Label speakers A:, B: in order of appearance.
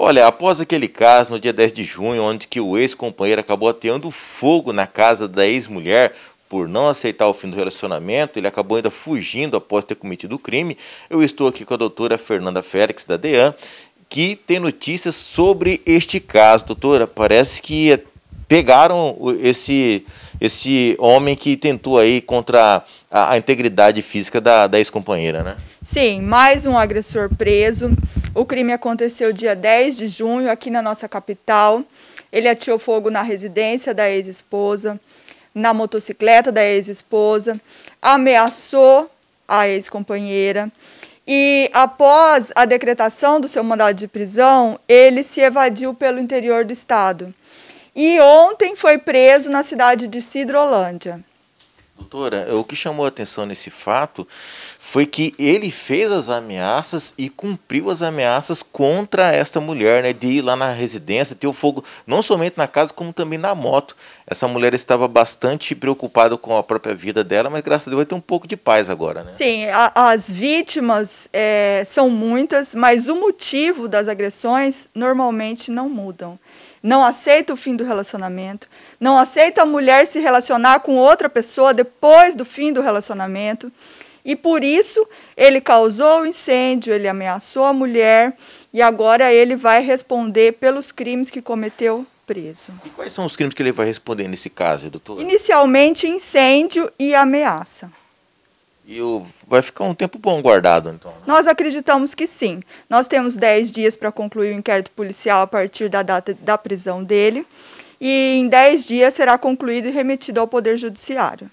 A: Olha, após aquele caso no dia 10 de junho, onde que o ex-companheiro acabou ateando fogo na casa da ex-mulher por não aceitar o fim do relacionamento, ele acabou ainda fugindo após ter cometido o crime. Eu estou aqui com a doutora Fernanda Félix, da DEAN, que tem notícias sobre este caso. Doutora, parece que pegaram esse, esse homem que tentou aí contra a, a integridade física da, da ex-companheira, né?
B: Sim, mais um agressor preso. O crime aconteceu dia 10 de junho aqui na nossa capital. Ele atirou fogo na residência da ex-esposa, na motocicleta da ex-esposa, ameaçou a ex-companheira. E após a decretação do seu mandado de prisão, ele se evadiu pelo interior do estado. E ontem foi preso na cidade de Cidrolândia
A: doutora, o que chamou a atenção nesse fato foi que ele fez as ameaças e cumpriu as ameaças contra essa mulher, né? De ir lá na residência, ter o fogo, não somente na casa, como também na moto. Essa mulher estava bastante preocupada com a própria vida dela, mas graças a Deus vai ter um pouco de paz agora, né?
B: Sim, a, as vítimas é, são muitas, mas o motivo das agressões normalmente não mudam não aceita o fim do relacionamento, não aceita a mulher se relacionar com outra pessoa depois do fim do relacionamento. E por isso ele causou o incêndio, ele ameaçou a mulher e agora ele vai responder pelos crimes que cometeu preso. E
A: quais são os crimes que ele vai responder nesse caso, doutor?
B: Inicialmente incêndio e ameaça.
A: E o, vai ficar um tempo bom guardado, então. Né?
B: Nós acreditamos que sim. Nós temos 10 dias para concluir o inquérito policial a partir da data da prisão dele. E em 10 dias será concluído e remetido ao Poder Judiciário.